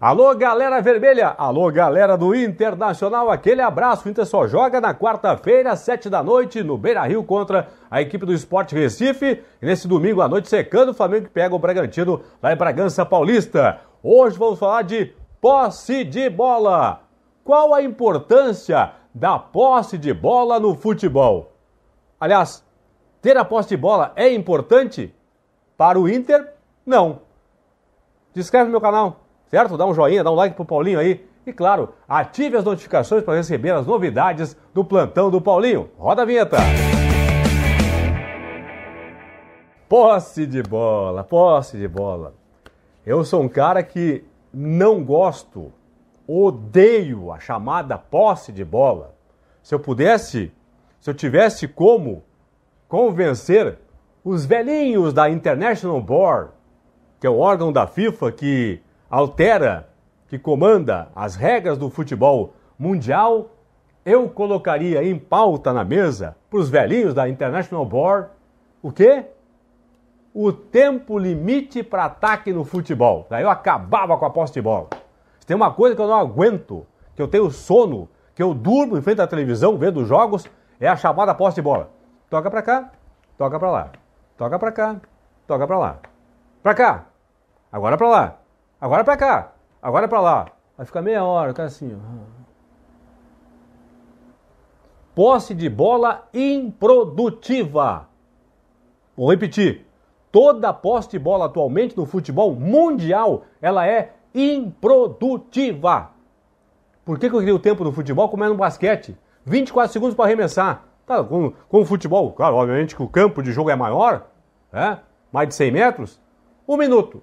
Alô, galera vermelha! Alô, galera do Internacional! Aquele abraço! O Inter só joga na quarta-feira, às sete da noite, no Beira Rio, contra a equipe do Esporte Recife. E nesse domingo à noite, secando, o Flamengo que pega o Bragantino lá em Bragança Paulista. Hoje vamos falar de posse de bola. Qual a importância da posse de bola no futebol? Aliás, ter a posse de bola é importante? Para o Inter, não. Inscreve no meu canal certo? Dá um joinha, dá um like pro Paulinho aí. E claro, ative as notificações para receber as novidades do plantão do Paulinho. Roda a vinheta! Posse de bola, posse de bola. Eu sou um cara que não gosto, odeio a chamada posse de bola. Se eu pudesse, se eu tivesse como convencer os velhinhos da International Board, que é o órgão da FIFA que altera, que comanda as regras do futebol mundial, eu colocaria em pauta na mesa, para os velhinhos da International Board, o quê? O tempo limite para ataque no futebol. Daí eu acabava com a posse de bola. Tem uma coisa que eu não aguento, que eu tenho sono, que eu durmo em frente à televisão vendo jogos, é a chamada posse de bola. Toca para cá, toca para lá, toca para cá, toca para lá. Para cá, agora para lá, agora é para cá, agora é para lá. Vai ficar meia hora, o cara assim. Ó. Posse de bola improdutiva. Vou repetir. Toda posse de bola atualmente no futebol mundial, ela é improdutiva. Por que, que eu queria o tempo do futebol como é no basquete? 24 segundos para arremessar. Tá, com, com o futebol, claro, obviamente que o campo de jogo é maior, né? mais de 100 metros. Um minuto.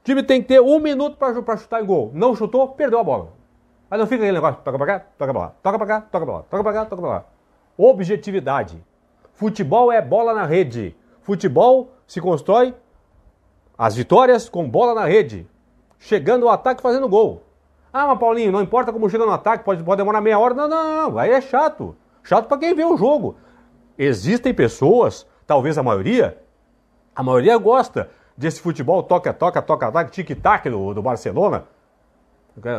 O time tem que ter um minuto para chutar em gol. Não chutou, perdeu a bola. aí não fica aquele negócio, toca para cá, toca para lá, toca para cá, toca para lá, toca para cá, toca para lá. Objetividade. Futebol é bola na rede. Futebol se constrói as vitórias com bola na rede. Chegando ao ataque fazendo gol. Ah, mas Paulinho, não importa como chega no ataque, pode, pode demorar meia hora. Não, não, não, aí é chato. Chato para quem vê o jogo. Existem pessoas, talvez a maioria, a maioria gosta desse futebol toca-toca, toca-tac, tic-tac do, do Barcelona.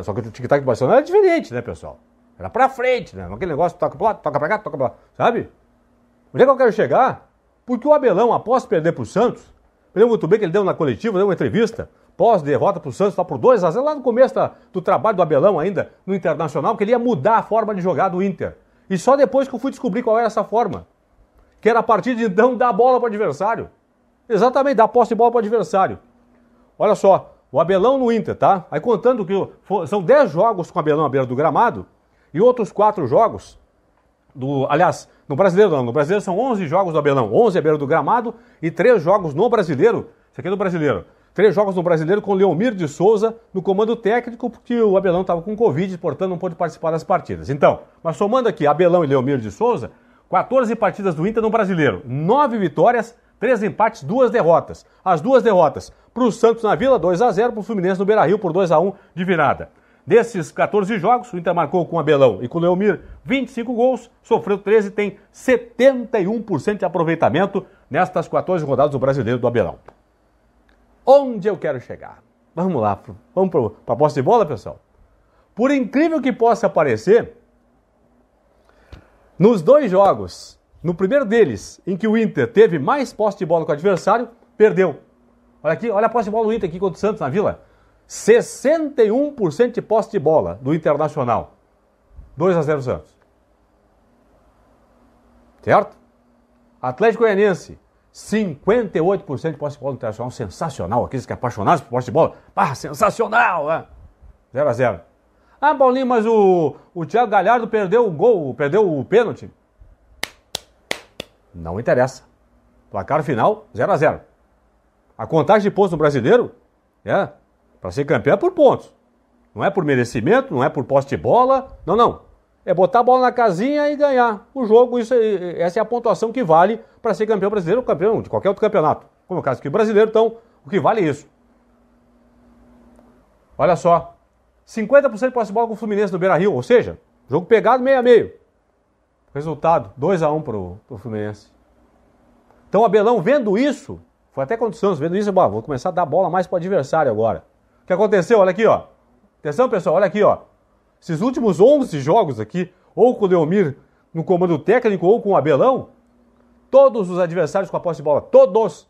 Só que o tic-tac do Barcelona era diferente, né, pessoal? Era pra frente, né? Aquele negócio toca pra lá, toca pra cá, toca pra lá, sabe? Onde é que eu quero chegar? Porque o Abelão, após perder pro Santos, eu lembro muito bem que ele deu na coletiva, deu uma entrevista, pós-derrota pro Santos, lá tá por 2 a 0 lá no começo da, do trabalho do Abelão ainda, no Internacional, que ele ia mudar a forma de jogar do Inter. E só depois que eu fui descobrir qual era essa forma. Que era a partir de então dar a bola pro adversário. Exatamente, dá posse de bola para o adversário. Olha só, o Abelão no Inter, tá? Aí contando que são 10 jogos com o Abelão à beira do gramado e outros 4 jogos do, aliás, no brasileiro não, no brasileiro são 11 jogos do Abelão, 11 à beira do gramado e 3 jogos no brasileiro. Isso aqui é do brasileiro. Três jogos no brasileiro com Leomir de Souza no comando técnico, porque o Abelão estava com Covid, portanto não pôde participar das partidas. Então, mas somando aqui Abelão e Leomir de Souza, 14 partidas do Inter no brasileiro, 9 vitórias, Três empates, duas derrotas. As duas derrotas para o Santos na Vila, 2 a 0 para o Fluminense no Beira-Rio por 2 a 1 de virada. Desses 14 jogos, o Inter marcou com o Abelão e com o Leomir 25 gols, sofreu 13 e tem 71% de aproveitamento nestas 14 rodadas do Brasileiro do Abelão. Onde eu quero chegar? Vamos lá, vamos para a posse de bola, pessoal? Por incrível que possa parecer, nos dois jogos no primeiro deles, em que o Inter teve mais posse de bola que o adversário, perdeu. Olha aqui, olha a posse de bola do Inter aqui contra o Santos na Vila. 61% de posse de bola do Internacional. 2 a 0 Santos. Certo? Atlético Goianiense, 58% de posse de bola do Internacional. Sensacional, aqueles que apaixonados por posse de bola. Pá, sensacional! Né? 0 a 0 Ah, Paulinho, mas o, o Thiago Galhardo perdeu o gol, perdeu o pênalti. Não interessa. Placar final 0 a 0 A contagem de pontos no brasileiro é para ser campeão é por pontos. Não é por merecimento, não é por poste de bola. Não, não. É botar a bola na casinha e ganhar o jogo. Isso, é, essa é a pontuação que vale para ser campeão brasileiro ou campeão de qualquer outro campeonato. Como é o caso aqui brasileiro, então, o que vale é isso. Olha só. 50% de posse de bola com o Fluminense no Beira Rio, ou seja, jogo pegado meio a meio. Resultado: 2 a 1 pro, pro Fluminense. Então o Abelão vendo isso, foi até contra o Santos, vendo isso, bom, ah, vou começar a dar bola mais pro adversário agora. O que aconteceu? Olha aqui, ó. Atenção, pessoal, olha aqui, ó. Esses últimos 11 jogos aqui, ou com o Leomir no comando técnico ou com o Abelão, todos os adversários com a posse de bola, todos.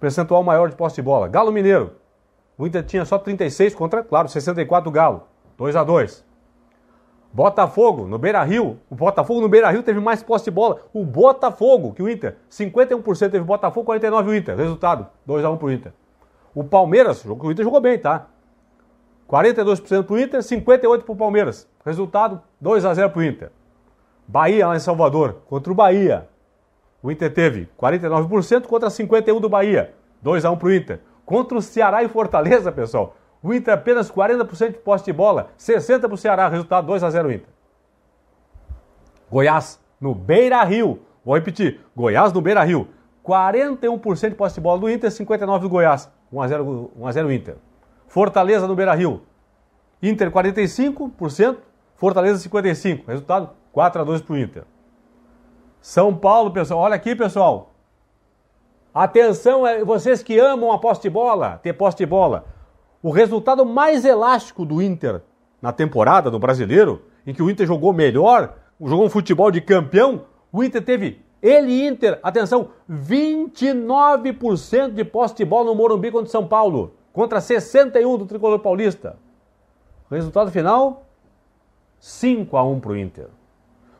Percentual maior de posse de bola. Galo Mineiro. O Inter tinha só 36 contra, claro, 64 do Galo. 2 a 2 Botafogo, no Beira Rio. O Botafogo no Beira Rio teve mais posse de bola. O Botafogo, que o Inter. 51% teve Botafogo, 49% o Inter. Resultado: 2x1 pro Inter. O Palmeiras, o Inter jogou bem, tá? 42% pro Inter, 58% pro Palmeiras. Resultado: 2x0 pro Inter. Bahia lá em Salvador, contra o Bahia. O Inter teve 49% contra 51% do Bahia. 2x1 pro Inter. Contra o Ceará e Fortaleza, pessoal. O Inter apenas 40% de posse de bola, 60% para o Ceará, resultado 2 a 0 Inter. Goiás no Beira Rio, vou repetir, Goiás no Beira Rio, 41% de posse de bola do Inter, 59% do Goiás, 1 a 0, 1 a 0 Inter. Fortaleza no Beira Rio, Inter 45%, Fortaleza 55%, resultado 4 a 2 para o Inter. São Paulo, pessoal, olha aqui, pessoal. Atenção, é, vocês que amam a posse de bola, ter posse de bola o resultado mais elástico do Inter na temporada do Brasileiro, em que o Inter jogou melhor, jogou um futebol de campeão, o Inter teve, ele Inter, atenção, 29% de posse de bola no Morumbi contra o São Paulo, contra 61 do Tricolor Paulista. Resultado final, 5 a 1 para o Inter.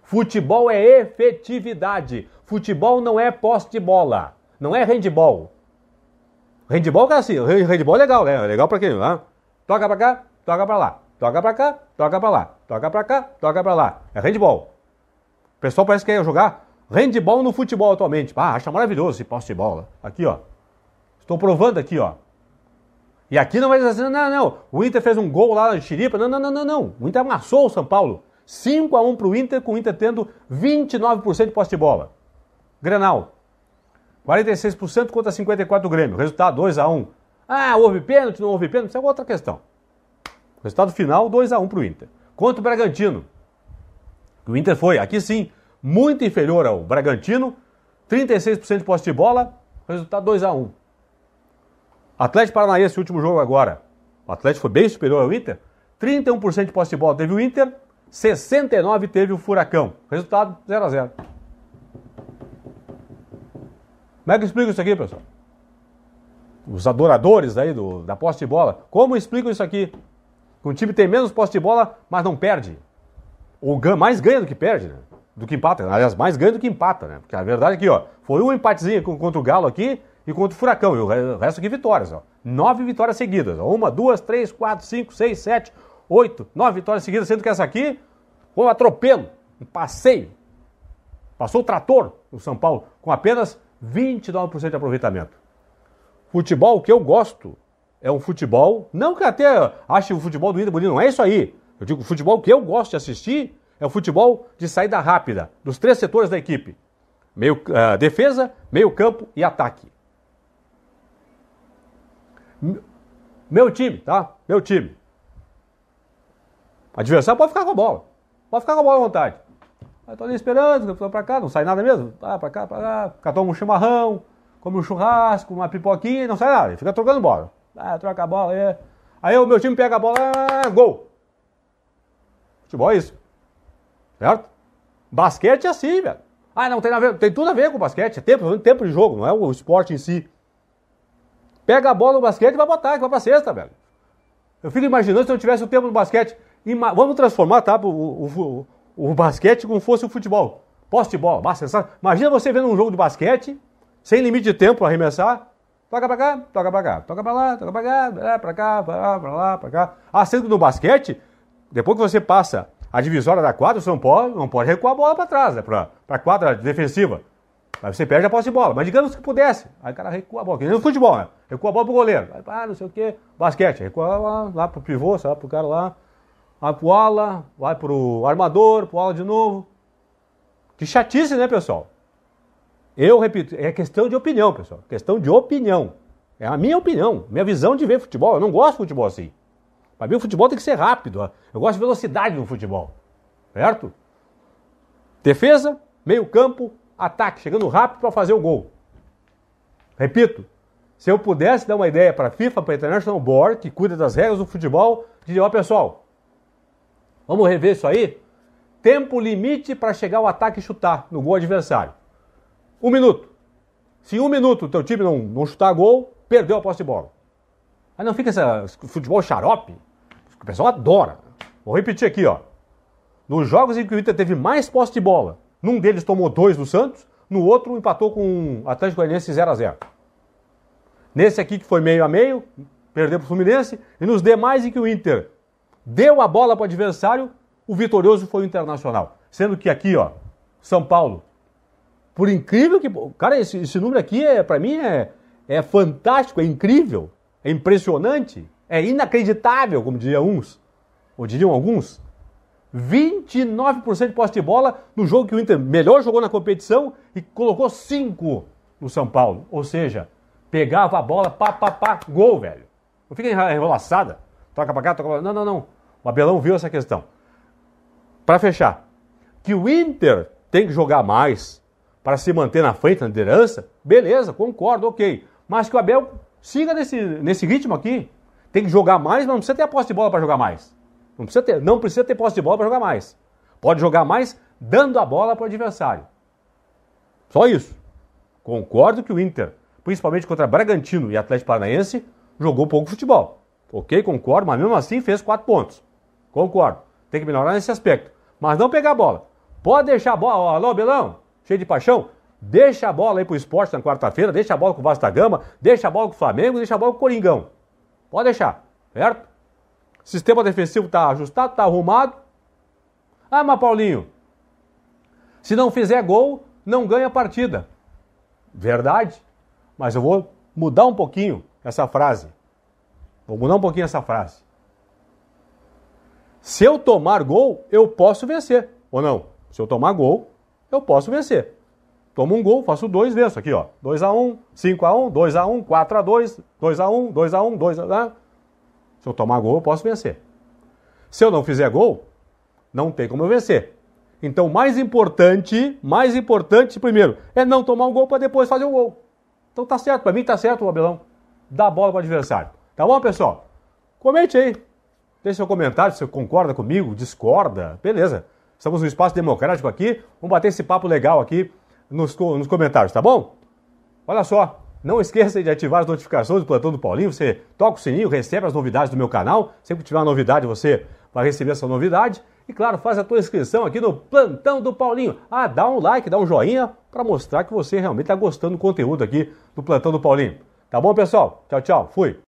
Futebol é efetividade. Futebol não é posse de bola, não é handball. Handball, é assim, handball é legal, né? É legal pra quem? Né? Toca pra cá, toca pra lá. Toca pra cá, toca pra lá. Toca pra cá, toca pra lá. É handball. O pessoal parece que quer jogar handball no futebol atualmente. Ah, acha maravilhoso esse poste de bola. Aqui, ó. Estou provando aqui, ó. E aqui não vai dizer assim, não, não, não. O Inter fez um gol lá de Chiripa. Não, não, não, não, não. O Inter amassou o São Paulo. 5 a 1 pro Inter, com o Inter tendo 29% de poste de bola. Grenal, 46% contra 54% do Grêmio. Resultado 2x1. Ah, houve pênalti, não houve pênalti, isso é outra questão. Resultado final 2x1 para o Inter. Contra o Bragantino. O Inter foi, aqui sim, muito inferior ao Bragantino. 36% de posse de bola, resultado 2x1. Atlético Paranaense, último jogo agora. O Atlético foi bem superior ao Inter. 31% de posse de bola teve o Inter, 69% teve o Furacão. Resultado 0x0. Como é que explica isso aqui, pessoal? Os adoradores aí do, da posse de bola. Como explicam isso aqui? Um time tem menos posse de bola, mas não perde. Ou ganha, mais ganha do que perde, né? Do que empata. Aliás, mais ganha do que empata, né? Porque a verdade é que, ó, foi um empatezinho contra o Galo aqui e contra o Furacão. E o resto aqui vitórias, ó. Nove vitórias seguidas. Ó. Uma, duas, três, quatro, cinco, seis, sete, oito, nove vitórias seguidas, sendo que essa aqui foi um atropelo, um passeio. Passou o trator no São Paulo com apenas 29% de aproveitamento. Futebol que eu gosto é um futebol, não que até ache o futebol do Inter bonito, não é isso aí. Eu digo, o futebol que eu gosto de assistir é o futebol de saída rápida, dos três setores da equipe. Meio, uh, defesa, meio campo e ataque. Meu time, tá? Meu time. adversário pode ficar com a bola. Pode ficar com a bola à vontade. Aí tô ali esperando, tô pra cá, não sai nada mesmo. Ah, pra cá, pra lá. Catou toma um chimarrão, come um churrasco, uma pipoquinha, não sai nada. Fica trocando bola. Ah, troca a bola, é. Aí o meu time pega a bola, é, gol. Futebol é isso. Certo? Basquete é assim, velho. Ah, não, tem, a ver, tem tudo a ver com basquete. É tempo, tempo de jogo, não é o esporte em si. Pega a bola no basquete e vai botar, que vai pra cesta, velho. Eu fico imaginando se eu tivesse o tempo no basquete. Vamos transformar, tá? o, o o basquete como fosse o futebol. poste de bola, baixa Imagina você vendo um jogo de basquete, sem limite de tempo para arremessar. Toca pra cá, toca pra cá, toca pra lá, toca pra cá, pra pra cá, pra lá, pra lá, pra cá. Ah, sendo que no basquete, depois que você passa a divisória da quadra, você não pode, não pode recuar a bola para trás, né? Pra, pra quadra defensiva. Aí você perde a posse de bola. Mas digamos que pudesse. Aí o cara recua a bola. Que nem no futebol, né? Recua a bola pro goleiro. Aí, ah, não sei o quê. Basquete. Recua lá, lá pro pivô, sabe? Pro cara lá vai pro ala, vai pro armador, pro ala de novo. Que chatice, né, pessoal? Eu repito, é questão de opinião, pessoal. Questão de opinião. É a minha opinião, minha visão de ver futebol. Eu não gosto de futebol assim. Para mim, o futebol tem que ser rápido. Eu gosto de velocidade no futebol. Certo? Defesa, meio-campo, ataque, chegando rápido para fazer o gol. Repito, se eu pudesse dar uma ideia para a FIFA, para a International Board, que cuida das regras do futebol, diria, ó pessoal, Vamos rever isso aí? Tempo limite para chegar ao ataque e chutar no gol adversário. Um minuto. Se em um minuto o teu time não, não chutar gol, perdeu a posse de bola. Aí não fica esse futebol xarope, que o pessoal adora. Vou repetir aqui, ó. Nos jogos em que o Inter teve mais posse de bola, num deles tomou dois do Santos, no outro empatou com o Atlético Goianiense 0 a 0 Nesse aqui que foi meio a meio, perdeu para o Fluminense, e nos demais em que o Inter deu a bola para o adversário, o vitorioso foi o Internacional. Sendo que aqui, ó, São Paulo, por incrível que. Cara, esse, esse número aqui, é, para mim, é, é fantástico, é incrível, é impressionante, é inacreditável, como diriam uns, ou diriam alguns. 29% de posse de bola no jogo que o Inter melhor jogou na competição e colocou 5 no São Paulo. Ou seja, pegava a bola, pá, pá, pá, gol, velho. Não fica enrolaçada. Toca pra cá, toca pra lá. Não, não, não. O Abelão viu essa questão. Para fechar, que o Inter tem que jogar mais para se manter na frente, na liderança, beleza, concordo, ok. Mas que o Abel siga nesse, nesse ritmo aqui. Tem que jogar mais, mas não precisa ter a posse de bola para jogar mais. Não precisa ter, não precisa ter posse de bola para jogar mais. Pode jogar mais dando a bola para o adversário. Só isso. Concordo que o Inter, principalmente contra Bragantino e Atlético Paranaense, jogou pouco futebol. Ok, concordo, mas mesmo assim fez quatro pontos. Concordo. Tem que melhorar nesse aspecto. Mas não pegar a bola. Pode deixar a bola. Alô, Belão? Cheio de paixão? Deixa a bola aí pro esporte na quarta-feira, deixa a bola com o Vasta Gama, deixa a bola com o Flamengo, deixa a bola com o Coringão. Pode deixar, certo? Sistema defensivo tá ajustado, tá arrumado. Ah, mas Paulinho, se não fizer gol, não ganha a partida. Verdade, mas eu vou mudar um pouquinho essa frase. Vou mudar um pouquinho essa frase. Se eu tomar gol, eu posso vencer. Ou não? Se eu tomar gol, eu posso vencer. Tomo um gol, faço dois, venço aqui, ó. 2 x 1, 5 x 1, 2 x 1, 4 x 2, 2 x 1, 2 x 1, 2 x 1 Se eu tomar gol, eu posso vencer. Se eu não fizer gol, não tem como eu vencer. Então, mais importante, mais importante primeiro é não tomar um gol para depois fazer um gol. Então tá certo, para mim tá certo, o Abelão. Dá bola para o adversário. Tá bom, pessoal? Comente aí seu comentário, se você concorda comigo, discorda, beleza. Estamos um espaço democrático aqui, vamos bater esse papo legal aqui nos, nos comentários, tá bom? Olha só, não esqueça de ativar as notificações do Plantão do Paulinho, você toca o sininho, recebe as novidades do meu canal, sempre que tiver uma novidade você vai receber essa novidade. E claro, faz a tua inscrição aqui no Plantão do Paulinho. Ah, dá um like, dá um joinha para mostrar que você realmente está gostando do conteúdo aqui do Plantão do Paulinho. Tá bom, pessoal? Tchau, tchau. Fui.